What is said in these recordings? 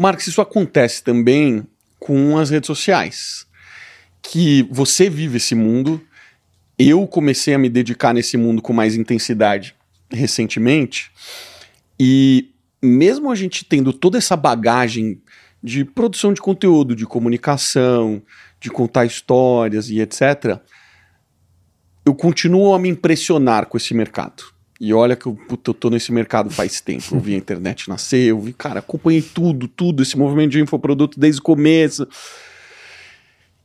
Marcos, isso acontece também com as redes sociais. Que você vive esse mundo. Eu comecei a me dedicar nesse mundo com mais intensidade recentemente. E mesmo a gente tendo toda essa bagagem de produção de conteúdo, de comunicação, de contar histórias e etc., eu continuo a me impressionar com esse mercado. E olha que eu, puta, eu tô nesse mercado faz tempo. Eu vi a internet nascer, eu vi, cara, acompanhei tudo, tudo, esse movimento de infoproduto desde o começo.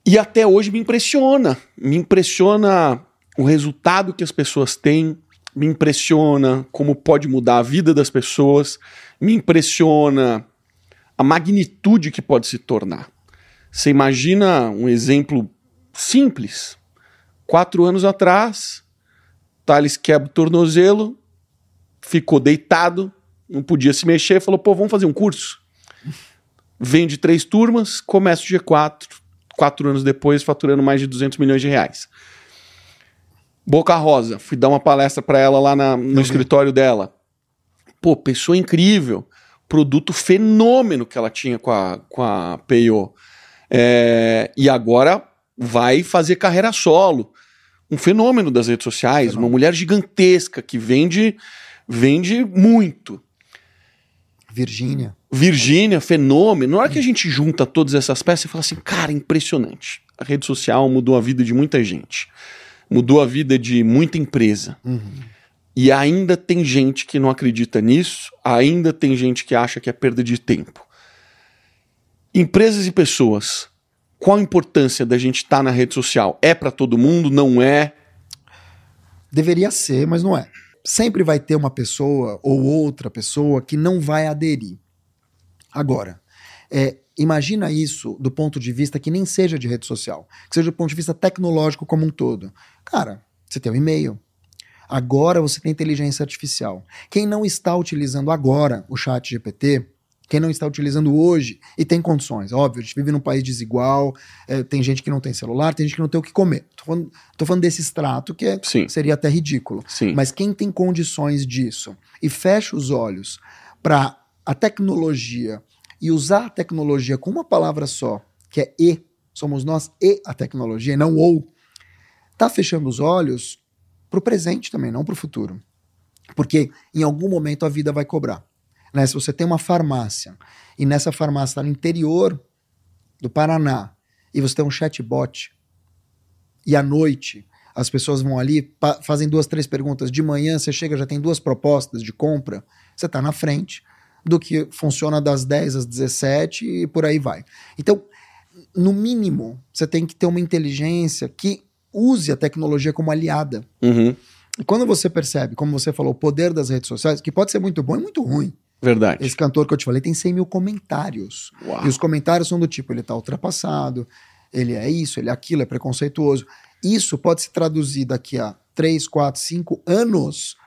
E até hoje me impressiona. Me impressiona o resultado que as pessoas têm, me impressiona como pode mudar a vida das pessoas, me impressiona a magnitude que pode se tornar. Você imagina um exemplo simples. Quatro anos atrás, Thales quebra o tornozelo, ficou deitado, não podia se mexer, falou: pô, vamos fazer um curso. Vende três turmas, começa o G4, quatro anos depois, faturando mais de 200 milhões de reais. Boca Rosa, fui dar uma palestra para ela lá na, no uhum. escritório dela. Pô, pessoa incrível, produto fenômeno que ela tinha com a, com a PO. É, e agora vai fazer carreira solo um fenômeno das redes sociais, fenômeno. uma mulher gigantesca que vende vende muito. Virgínia. Virgínia, fenômeno. Na hora que a gente junta todas essas peças e fala assim, cara, impressionante. A rede social mudou a vida de muita gente. Mudou a vida de muita empresa. Uhum. E ainda tem gente que não acredita nisso, ainda tem gente que acha que é perda de tempo. Empresas e pessoas qual a importância da gente estar tá na rede social? É para todo mundo? Não é? Deveria ser, mas não é. Sempre vai ter uma pessoa ou outra pessoa que não vai aderir. Agora, é, imagina isso do ponto de vista que nem seja de rede social, que seja do ponto de vista tecnológico como um todo. Cara, você tem o um e-mail. Agora você tem inteligência artificial. Quem não está utilizando agora o chat GPT, quem não está utilizando hoje e tem condições. Óbvio, a gente vive num país desigual, é, tem gente que não tem celular, tem gente que não tem o que comer. Estou falando, falando desse extrato que é, seria até ridículo. Sim. Mas quem tem condições disso e fecha os olhos para a tecnologia e usar a tecnologia com uma palavra só, que é E, somos nós e a tecnologia, não ou, tá fechando os olhos para o presente também, não para o futuro. Porque em algum momento a vida vai cobrar. Né? Se você tem uma farmácia e nessa farmácia está no interior do Paraná e você tem um chatbot e à noite as pessoas vão ali, fazem duas, três perguntas, de manhã você chega já tem duas propostas de compra, você está na frente do que funciona das 10 às 17 e por aí vai. Então, no mínimo, você tem que ter uma inteligência que use a tecnologia como aliada. Uhum. E quando você percebe, como você falou, o poder das redes sociais, que pode ser muito bom e muito ruim. Verdade. Esse cantor que eu te falei tem 100 mil comentários. Uau. E os comentários são do tipo: ele tá ultrapassado, ele é isso, ele é aquilo, é preconceituoso. Isso pode se traduzir daqui a 3, 4, 5 anos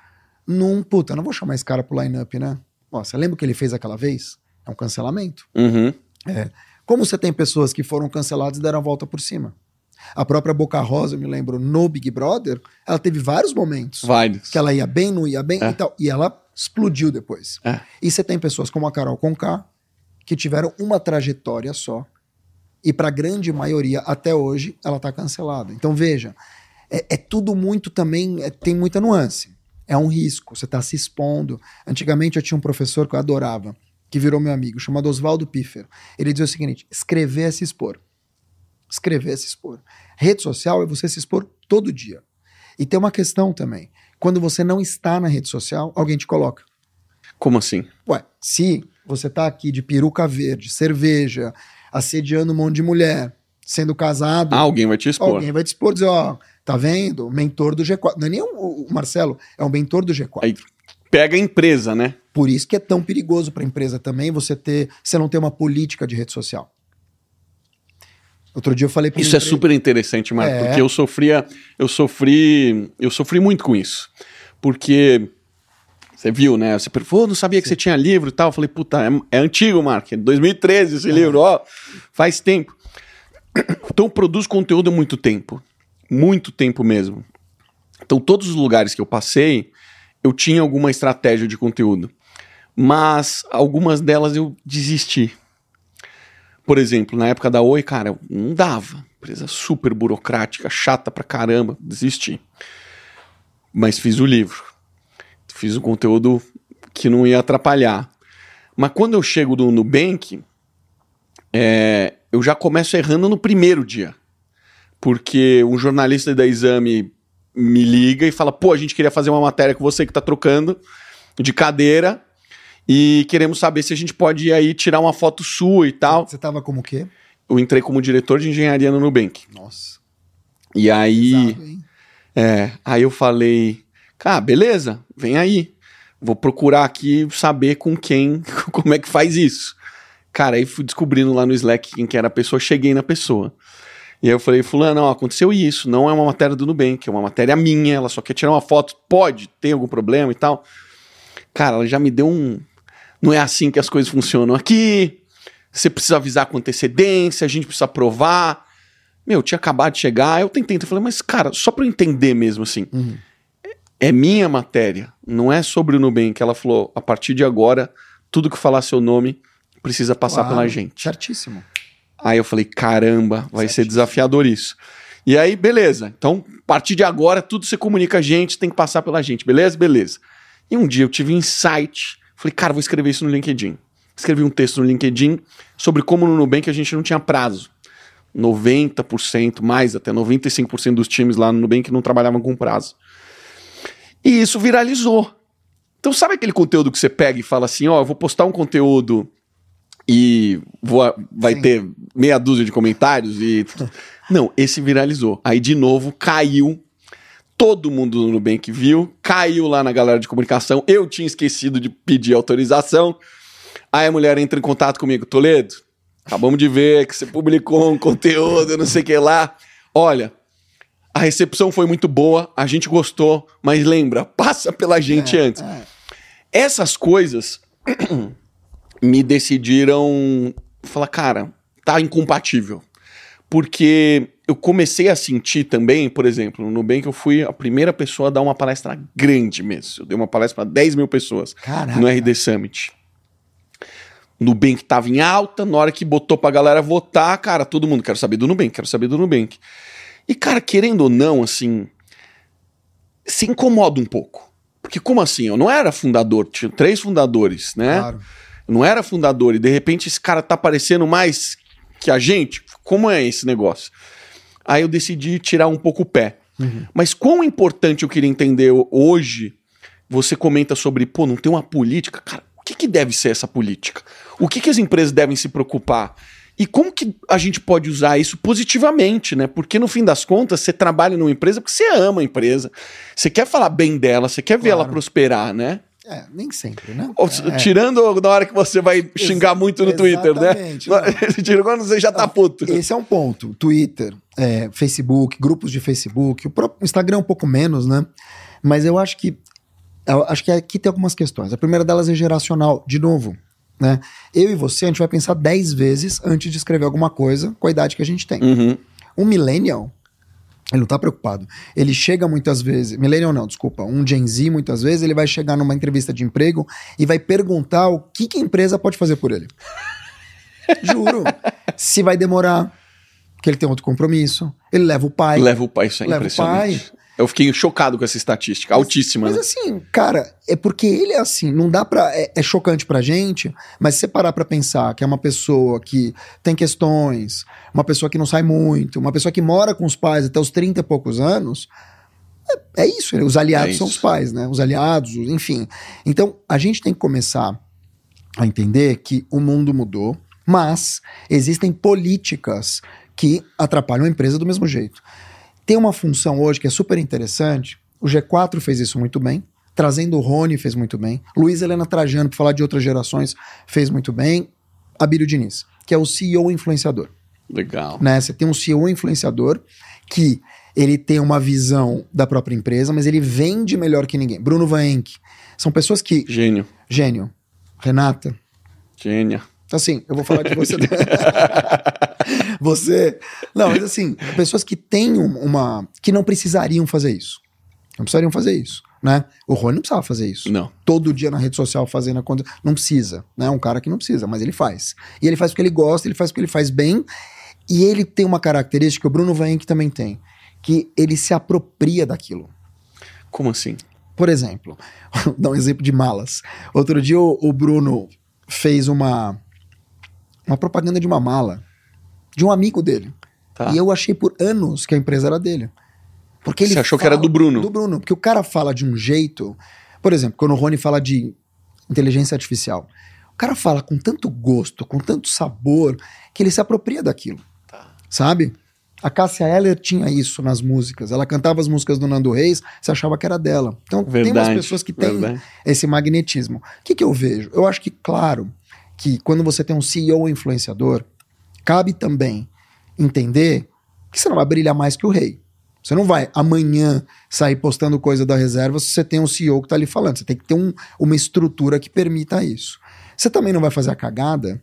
num puta, não vou chamar esse cara pro line-up, né? você lembra o que ele fez aquela vez? É um cancelamento. Uhum. É. Como você tem pessoas que foram canceladas e deram a volta por cima? A própria Boca Rosa, eu me lembro, no Big Brother, ela teve vários momentos. Vários. Que ela ia bem, não ia bem é. e tal. E ela explodiu depois. É. E você tem pessoas como a Carol Conká, que tiveram uma trajetória só, e para a grande maioria, até hoje, ela está cancelada. Então veja, é, é tudo muito também, é, tem muita nuance. É um risco, você está se expondo. Antigamente eu tinha um professor que eu adorava, que virou meu amigo, chamado Oswaldo Piffer. Ele dizia o seguinte: escrever é se expor. Escrever é se expor. Rede social é você se expor todo dia. E tem uma questão também. Quando você não está na rede social, alguém te coloca. Como assim? Ué, se você tá aqui de peruca verde, cerveja, assediando um monte de mulher, sendo casado. Ah, alguém vai te expor. Alguém vai te expor, dizer, ó, tá vendo? Mentor do G4. Não é nem o, Marcelo, é um mentor do G4. Aí pega a empresa, né? Por isso que é tão perigoso para a empresa também você ter, você não ter uma política de rede social. Outro dia eu falei Isso é super interessante, Marco, é. porque eu sofria, eu sofri, eu sofri muito com isso. Porque você viu, né? Você falou, não sabia Sim. que você tinha livro e tal. Eu falei, puta, é, é antigo, Marco, é 2013 esse é. livro, ó, faz tempo. Então produz conteúdo há muito tempo. Muito tempo mesmo. Então, todos os lugares que eu passei, eu tinha alguma estratégia de conteúdo. Mas algumas delas eu desisti por exemplo, na época da Oi, cara, não dava. Empresa super burocrática, chata pra caramba, desisti. Mas fiz o livro. Fiz o conteúdo que não ia atrapalhar. Mas quando eu chego do Nubank, é, eu já começo errando no primeiro dia. Porque um jornalista da Exame me liga e fala: pô, a gente queria fazer uma matéria com você que tá trocando de cadeira e queremos saber se a gente pode ir aí tirar uma foto sua e tal. Você tava como o quê? Eu entrei como diretor de engenharia no Nubank. Nossa. E aí. Pesado, é, aí eu falei, cara, ah, beleza, vem aí. Vou procurar aqui saber com quem, como é que faz isso. Cara, aí fui descobrindo lá no Slack quem que era a pessoa, cheguei na pessoa. E aí eu falei, fulano, ó, aconteceu isso, não é uma matéria do Nubank, é uma matéria minha, ela só quer tirar uma foto, pode ter algum problema e tal. Cara, ela já me deu um, não é assim que as coisas funcionam aqui, você precisa avisar com antecedência, a gente precisa provar. Meu, tinha acabado de chegar, eu tentei, eu falei, mas cara, só para eu entender mesmo assim, uhum. É, é minha matéria, não é sobre o Nubank. Ela falou, a partir de agora, tudo que falar seu nome precisa passar Uau, pela gente. Certíssimo. Aí eu falei, caramba, vai certíssimo. ser desafiador isso. E aí, beleza. Então, a partir de agora, tudo você comunica a gente, tem que passar pela gente, beleza? Beleza. E um dia eu tive um insight Falei, cara, vou escrever isso no LinkedIn. Escrevi um texto no LinkedIn sobre como no Nubank a gente não tinha prazo. 90%, mais até 95% dos times lá no Nubank não trabalhavam com prazo. E isso viralizou. Então, sabe aquele conteúdo que você pega e fala assim: ó, oh, vou postar um conteúdo e vou, vai Sim. ter meia dúzia de comentários e. não, esse viralizou. Aí, de novo, caiu Todo mundo do Nubank viu, caiu lá na galera de comunicação. Eu tinha esquecido de pedir autorização. Aí a mulher entra em contato comigo, Toledo. Acabamos de ver que você publicou um conteúdo, não sei o que lá. Olha, a recepção foi muito boa, a gente gostou, mas lembra, passa pela gente é, antes. É. Essas coisas me decidiram falar, cara, tá incompatível porque eu comecei a sentir também, por exemplo, no Nubank eu fui a primeira pessoa a dar uma palestra grande mesmo. Eu dei uma palestra para 10 mil pessoas Caraca. no RD Summit. Nubank estava em alta, na hora que botou pra galera votar, cara, todo mundo, quer saber do Nubank, quero saber do Nubank. E, cara, querendo ou não, assim, se incomoda um pouco. Porque como assim? Eu não era fundador, tinha três fundadores, né? Claro. Eu não era fundador, e de repente esse cara tá aparecendo mais que a gente, como é esse negócio? Aí eu decidi tirar um pouco o pé. Uhum. Mas quão importante eu queria entender hoje, você comenta sobre, pô, não tem uma política. Cara, o que, que deve ser essa política? O que, que as empresas devem se preocupar? E como que a gente pode usar isso positivamente, né? Porque no fim das contas, você trabalha numa empresa porque você ama a empresa, você quer falar bem dela, você quer ver claro. ela prosperar, né? É, nem sempre, né? Ou, é, é, tirando na hora que você vai xingar muito no Twitter, né? Tirando quando você já tá puto. Esse é um ponto. Twitter, é, Facebook, grupos de Facebook, o próprio Instagram é um pouco menos, né? Mas eu acho que eu acho que aqui tem algumas questões. A primeira delas é geracional, de novo. Né? Eu e você, a gente vai pensar 10 vezes antes de escrever alguma coisa com a idade que a gente tem. Uhum. Um millennial ele não tá preocupado. Ele chega muitas vezes, millennial não, desculpa, um Gen Z muitas vezes, ele vai chegar numa entrevista de emprego e vai perguntar o que, que a empresa pode fazer por ele. Juro. Se vai demorar, que ele tem outro compromisso. Ele leva o pai. Leva o pai, isso é leva o pai. Eu fiquei chocado com essa estatística, mas, altíssima. Mas né? assim, cara, é porque ele é assim, não dá pra. É, é chocante pra gente, mas se você parar pra pensar que é uma pessoa que tem questões, uma pessoa que não sai muito, uma pessoa que mora com os pais até os 30 e poucos anos, é, é isso, né? os aliados é isso. são os pais, né? Os aliados, enfim. Então, a gente tem que começar a entender que o mundo mudou, mas existem políticas que atrapalham a empresa do mesmo jeito tem uma função hoje que é super interessante. O G4 fez isso muito bem. Trazendo o Rony fez muito bem. Luiz Helena Trajano, para falar de outras gerações, fez muito bem. Abílio Diniz, que é o CEO influenciador. Legal. Né? Você tem um CEO influenciador que ele tem uma visão da própria empresa, mas ele vende melhor que ninguém. Bruno Vaenck. São pessoas que. Gênio. Gênio. Renata. Gênia. Assim, eu vou falar de você. você. Não, mas assim, pessoas que têm uma. que não precisariam fazer isso. Não precisariam fazer isso, né? O Rony não precisava fazer isso. Não. Todo dia na rede social fazendo a conta. Não precisa, né? É um cara que não precisa, mas ele faz. E ele faz o que ele gosta, ele faz o que ele faz bem. E ele tem uma característica que o Bruno Vain que também tem, que ele se apropria daquilo. Como assim? Por exemplo, dá um exemplo de malas. Outro dia o, o Bruno fez uma uma propaganda de uma mala de um amigo dele. Tá. E eu achei por anos que a empresa era dele. Porque ele Você achou que era do Bruno? Do Bruno, porque o cara fala de um jeito. Por exemplo, quando o Rony fala de inteligência artificial, o cara fala com tanto gosto, com tanto sabor, que ele se apropria daquilo. Tá. Sabe? A Cássia Eller tinha isso nas músicas. Ela cantava as músicas do Nando Reis, você achava que era dela. Então, verdade, tem umas pessoas que têm verdade. esse magnetismo. O que, que eu vejo? Eu acho que, claro, que quando você tem um CEO influenciador, cabe também entender que você não vai brilhar mais que o rei. Você não vai amanhã sair postando coisa da reserva se você tem um CEO que está ali falando. Você tem que ter um, uma estrutura que permita isso. Você também não vai fazer a cagada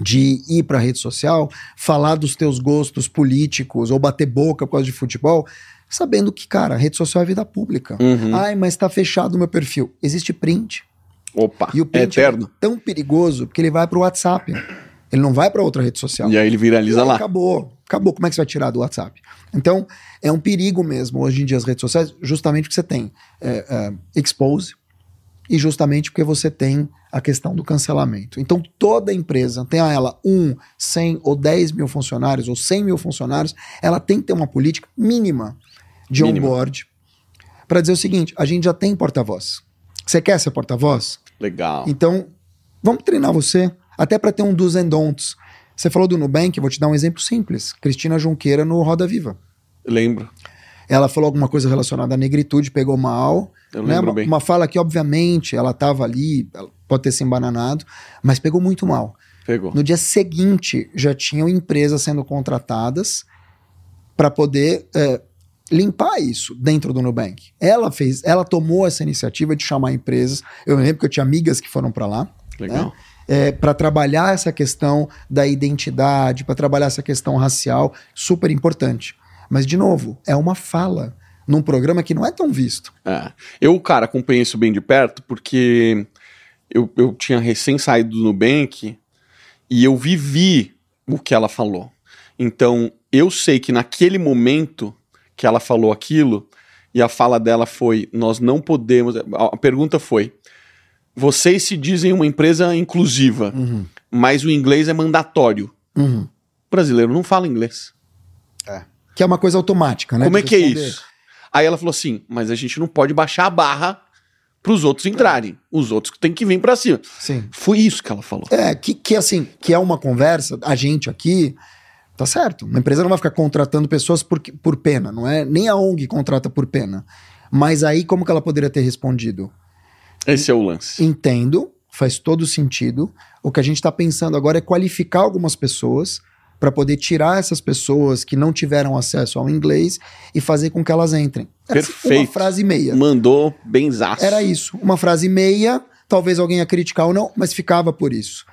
de ir para a rede social, falar dos teus gostos políticos ou bater boca por causa de futebol, sabendo que, cara, rede social é vida pública. Uhum. Ai, mas está fechado o meu perfil. Existe print. Opa, e o é Paint é, eterno. é tão perigoso porque ele vai para o WhatsApp. Ele não vai para outra rede social. E aí ele viraliza aí lá. Acabou. Acabou. Como é que você vai tirar do WhatsApp? Então, é um perigo mesmo hoje em dia as redes sociais, justamente porque você tem é, é, expose e justamente porque você tem a questão do cancelamento. Então, toda empresa, tenha ela um, 100 ou 10 mil funcionários ou cem mil funcionários, ela tem que ter uma política mínima de mínima. onboard para dizer o seguinte: a gente já tem porta-voz. Você quer ser porta-voz? Legal. Então, vamos treinar você, até para ter um dos endontos. Você falou do Nubank, vou te dar um exemplo simples. Cristina Junqueira no Roda Viva. lembro. Ela falou alguma coisa relacionada à negritude, pegou mal. Eu né? lembro uma, bem. Uma fala que, obviamente, ela estava ali, ela pode ter se embananado, mas pegou muito mal. Pegou. No dia seguinte, já tinham empresas sendo contratadas para poder é, limpar isso dentro do Nubank. Ela fez, ela tomou essa iniciativa de chamar empresas. Eu lembro que eu tinha amigas que foram para lá. Né? Legal. Né? É, para trabalhar essa questão da identidade, para trabalhar essa questão racial, super importante. Mas, de novo, é uma fala num programa que não é tão visto. É. Eu, cara, acompanhei isso bem de perto porque eu, eu tinha recém saído do Nubank e eu vivi o que ela falou. Então, eu sei que naquele momento que ela falou aquilo e a fala dela foi: nós não podemos. A pergunta foi: vocês se dizem uma empresa inclusiva, uhum. mas o inglês é mandatório. Uhum. O brasileiro não fala inglês. É. Que é uma coisa automática, né? Como é que é isso? Aí ela falou assim: mas a gente não pode baixar a barra para os outros entrarem. Os outros que têm que vir para cima. Sim. Foi isso que ela falou. É, que, que assim, que é uma conversa, a gente aqui, Tá certo. Uma empresa não vai ficar contratando pessoas por, por pena, não é? Nem a ONG contrata por pena. Mas aí, como que ela poderia ter respondido? Esse é o lance. Entendo, faz todo sentido. O que a gente está pensando agora é qualificar algumas pessoas para poder tirar essas pessoas que não tiveram acesso ao inglês e fazer com que elas entrem. Era assim, Perfeito. Uma frase meia. Mandou benzaço. Era isso. Uma frase meia, talvez alguém ia criticar ou não, mas ficava por isso.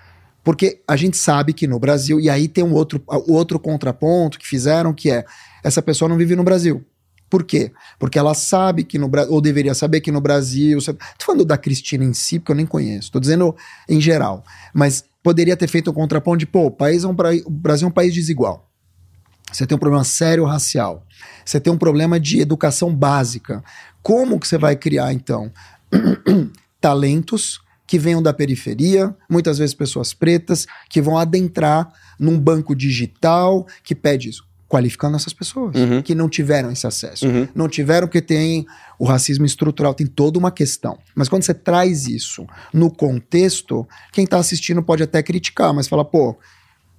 Porque a gente sabe que no Brasil, e aí tem um outro, outro contraponto que fizeram, que é essa pessoa não vive no Brasil. Por quê? Porque ela sabe que no Brasil, ou deveria saber que no Brasil. Estou falando da Cristina em si, porque eu nem conheço, estou dizendo em geral. Mas poderia ter feito um contraponto de, pô, o, país é um, o Brasil é um país desigual. Você tem um problema sério racial. Você tem um problema de educação básica. Como que você vai criar, então, talentos que venham da periferia, muitas vezes pessoas pretas, que vão adentrar num banco digital que pede isso. Qualificando essas pessoas uhum. que não tiveram esse acesso. Uhum. Não tiveram porque tem o racismo estrutural, tem toda uma questão. Mas quando você traz isso no contexto, quem está assistindo pode até criticar, mas fala, pô,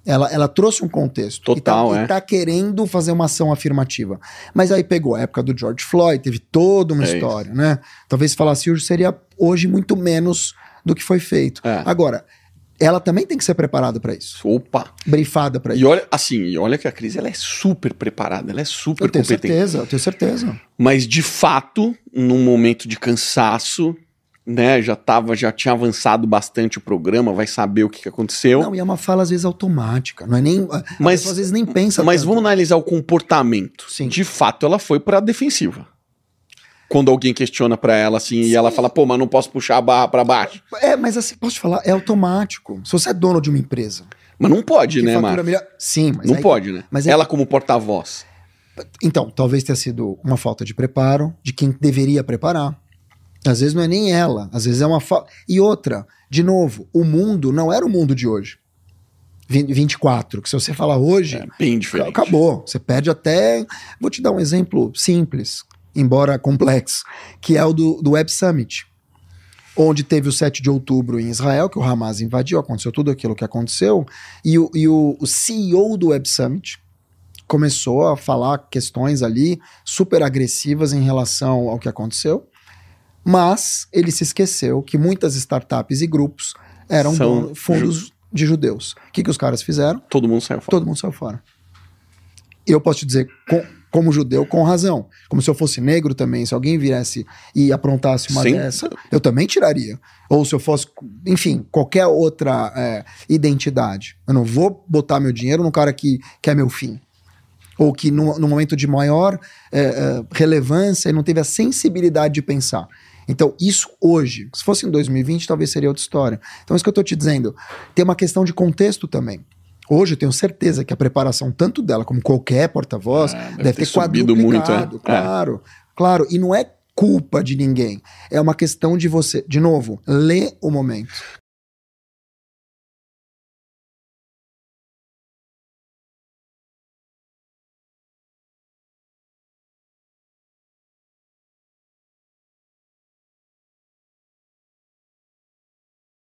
ela, ela trouxe um contexto. Tá, Total, e tá, é. E tá querendo fazer uma ação afirmativa. Mas aí pegou a época do George Floyd, teve toda uma é história, isso. né? Talvez falar assim, seria hoje muito menos do que foi feito. É. Agora, ela também tem que ser preparada para isso. Opa! Brifada para isso. E olha, assim, e olha que a Cris ela é super preparada, ela é super eu tenho competente. certeza, eu tenho certeza. Mas de fato, num momento de cansaço, né, já tava, já tinha avançado bastante o programa, vai saber o que, que aconteceu. Não, e é uma fala às vezes automática, não é nem, mas às vezes nem pensa. Mas tanto. vamos analisar o comportamento. Sim. De fato, ela foi para defensiva quando alguém questiona para ela assim Sim. e ela fala, pô, mas não posso puxar a barra para baixo. É, mas assim, posso te falar, é automático. Se você é dono de uma empresa. Mas não pode, né, Márcio? Melhor... Sim, mas. Não aí... pode, né? Mas aí... Ela, como porta-voz. Então, talvez tenha sido uma falta de preparo de quem deveria preparar. Às vezes não é nem ela, às vezes é uma falta. E outra, de novo, o mundo não era o mundo de hoje. 24, que se você falar hoje, é, bem diferente. acabou. Você perde até. Vou te dar um exemplo simples embora complexo, que é o do, do Web Summit, onde teve o 7 de outubro em Israel, que o Hamas invadiu, aconteceu tudo aquilo que aconteceu, e o, e o, o CEO do Web Summit começou a falar questões ali super agressivas em relação ao que aconteceu, mas ele se esqueceu que muitas startups e grupos eram fundos ju de judeus. O que, que os caras fizeram? Todo mundo saiu fora. Todo mundo saiu fora. Eu posso te dizer, com, como judeu, com razão. Como se eu fosse negro também, se alguém viesse e aprontasse uma Sim. dessa, eu também tiraria. Ou se eu fosse, enfim, qualquer outra é, identidade. Eu não vou botar meu dinheiro no cara que quer é meu fim. Ou que no, no momento de maior é, é relevância não teve a sensibilidade de pensar. Então, isso hoje, se fosse em 2020, talvez seria outra história. Então, isso que eu estou te dizendo, tem uma questão de contexto também. Hoje eu tenho certeza que a preparação, tanto dela como qualquer porta-voz, ah, deve, deve ter, ter quadruplicado, muito, é? é. claro. É. Claro, e não é culpa de ninguém. É uma questão de você, de novo, ler o momento.